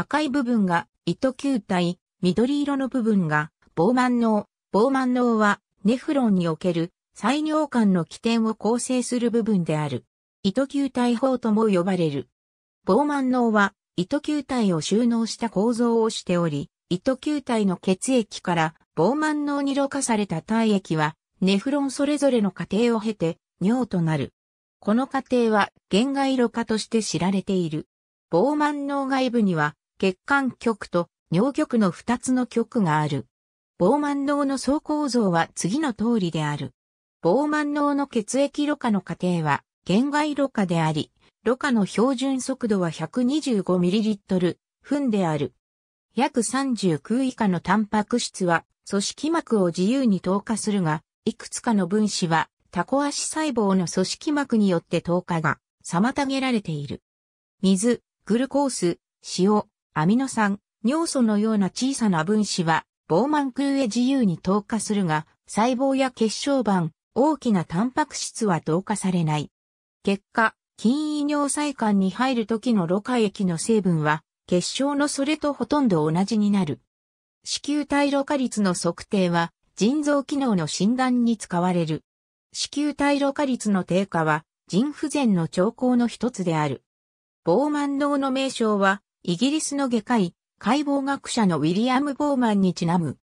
赤い部分が糸球体、緑色の部分が膨満脳。膨満脳はネフロンにおける細尿管の起点を構成する部分である。糸球体法とも呼ばれる。膨満脳は糸球体を収納した構造をしており、糸球体の血液から膨満脳にろ過された体液はネフロンそれぞれの過程を経て尿となる。この過程は原外ろ過として知られている。膨満脳外部には血管極と尿極の二つの極がある。膨満脳の総構造は次の通りである。膨満脳の血液ろ過の過程は、限界ろ過であり、ろ過の標準速度は 125ml 分である。約39以下のタンパク質は、組織膜を自由に透過するが、いくつかの分子は、タコ足細胞の組織膜によって透過が妨げられている。水、グルコース、塩、アミノ酸、尿素のような小さな分子は、ボーマン空へ自由に透過するが、細胞や血小板、大きなタンパク質は同化されない。結果、筋異尿細管に入る時の露過液の成分は、結晶のそれとほとんど同じになる。子宮体露過率の測定は、腎臓機能の診断に使われる。子宮体露過率の低下は、腎不全の兆候の一つである。ボーマン脳の名称は、イギリスの外科医、解剖学者のウィリアム・ボーマンにちなむ。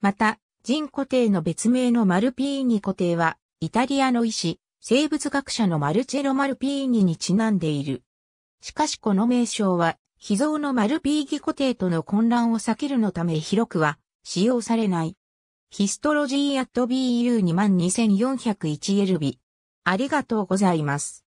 また、人固定の別名のマルピーニ固定は、イタリアの医師、生物学者のマルチェロ・マルピーニにちなんでいる。しかしこの名称は、秘蔵のマルピーギ固定との混乱を避けるのため広くは使用されない。ヒストロジーアット BU22401 エルビ。ありがとうございます。